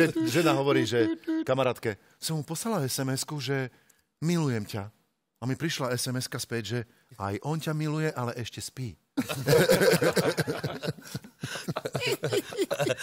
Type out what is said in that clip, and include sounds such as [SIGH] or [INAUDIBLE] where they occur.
že, žena hovorí, že kamarátke, som mu poslala sms že milujem ťa. A mi prišla sms späť, že aj on ťa miluje, ale ešte spí. [LAUGHS]